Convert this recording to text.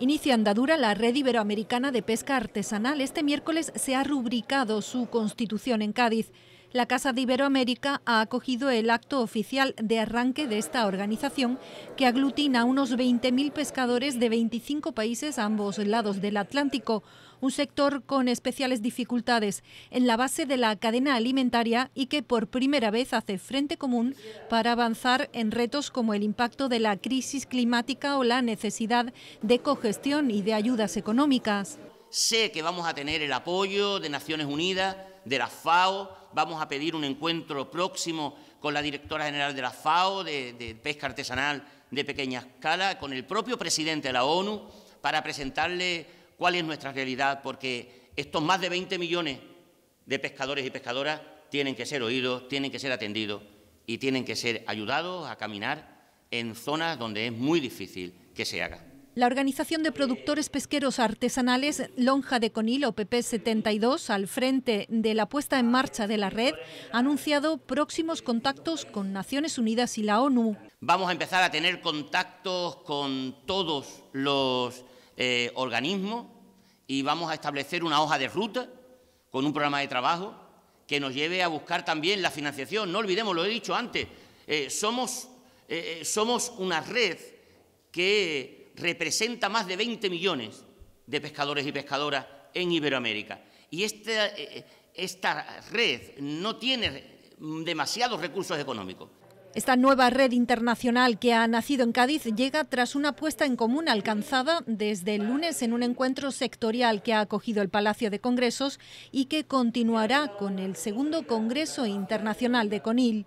Inicia andadura la Red Iberoamericana de Pesca Artesanal. Este miércoles se ha rubricado su constitución en Cádiz. La Casa de Iberoamérica ha acogido el acto oficial de arranque de esta organización, que aglutina a unos 20.000 pescadores de 25 países a ambos lados del Atlántico, un sector con especiales dificultades en la base de la cadena alimentaria y que por primera vez hace frente común para avanzar en retos como el impacto de la crisis climática o la necesidad de cogestión y de ayudas económicas. Sé que vamos a tener el apoyo de Naciones Unidas de la FAO, vamos a pedir un encuentro próximo con la directora general de la FAO, de, pesca artesanal de pequeña escala, con el propio presidente de la ONU, para presentarle cuál es nuestra realidad, porque estos más de 20 millones de pescadores y pescadoras tienen que ser oídos, tienen que ser atendidos y tienen que ser ayudados a caminar en zonas donde es muy difícil que se haga. La Organización de Productores Pesqueros Artesanales Lonja de Conil, pp 72 al frente de la puesta en marcha de la red, ha anunciado próximos contactos con Naciones Unidas y la ONU. Vamos a empezar a tener contactos con todos los eh, organismos y vamos a establecer una hoja de ruta con un programa de trabajo que nos lleve a buscar también la financiación. No olvidemos, lo he dicho antes, eh, somos, eh, somos una red que representa más de 20 millones de pescadores y pescadoras en Iberoamérica. Y esta, eh, eh, esta red no tiene demasiados recursos económicos. Esta nueva red internacional que ha nacido en Cádiz llega tras una puesta en común alcanzada desde el lunes en un encuentro sectorial que ha acogido el Palacio de Congresos y que continuará con el segundo Congreso Internacional de CONIL.